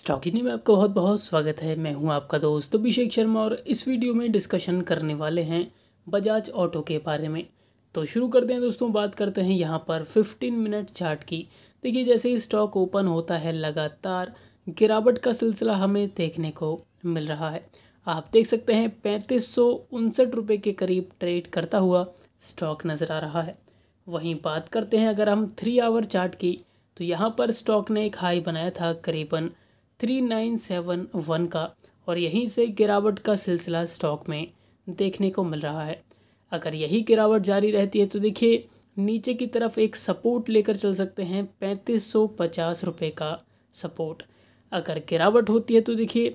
स्टॉकिनी में आपका बहुत बहुत स्वागत है मैं हूं आपका दोस्त अभिषेक शर्मा और इस वीडियो में डिस्कशन करने वाले हैं बजाज ऑटो के बारे में तो शुरू करते हैं दोस्तों बात करते हैं यहाँ पर 15 मिनट चार्ट की देखिए जैसे ही स्टॉक ओपन होता है लगातार गिरावट का सिलसिला हमें देखने को मिल रहा है आप देख सकते हैं पैंतीस सौ के करीब ट्रेड करता हुआ स्टॉक नज़र आ रहा है वहीं बात करते हैं अगर हम थ्री आवर चार्ट की तो यहाँ पर स्टॉक ने एक हाई बनाया था करीबन थ्री नाइन सेवन वन का और यहीं से गिरावट का सिलसिला स्टॉक में देखने को मिल रहा है अगर यही गिरावट जारी रहती है तो देखिए नीचे की तरफ एक सपोर्ट लेकर चल सकते हैं पैंतीस सौ पचास रुपये का सपोर्ट अगर गिरावट होती है तो देखिए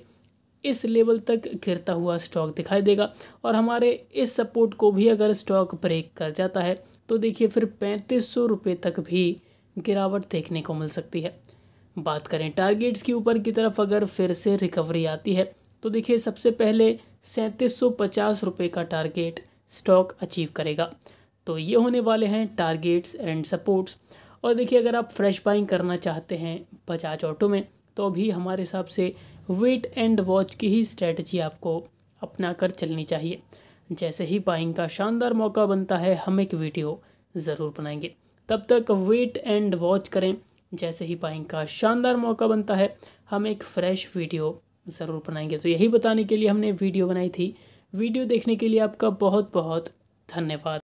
इस लेवल तक गिरता हुआ स्टॉक दिखाई देगा और हमारे इस सपोर्ट को भी अगर स्टॉक ब्रेक कर जाता है तो देखिए फिर पैंतीस सौ रुपये तक भी गिरावट देखने को मिल सकती है बात करें टारगेट्स के ऊपर की तरफ अगर फिर से रिकवरी आती है तो देखिए सबसे पहले सैंतीस सौ पचास रुपये का टारगेट स्टॉक अचीव करेगा तो ये होने वाले हैं टारगेट्स एंड सपोर्ट्स और देखिए अगर आप फ्रेश बाइंग करना चाहते हैं बजाज ऑटो में तो अभी हमारे हिसाब से वेट एंड वॉच की ही स्ट्रेटजी आपको अपना कर चलनी चाहिए जैसे ही बाइंग का शानदार मौका बनता है हम एक वीडियो ज़रूर बनाएंगे तब तक वेट एंड वॉच करें जैसे ही पाइंग का शानदार मौका बनता है हम एक फ्रेश वीडियो ज़रूर बनाएंगे तो यही बताने के लिए हमने वीडियो बनाई थी वीडियो देखने के लिए आपका बहुत बहुत धन्यवाद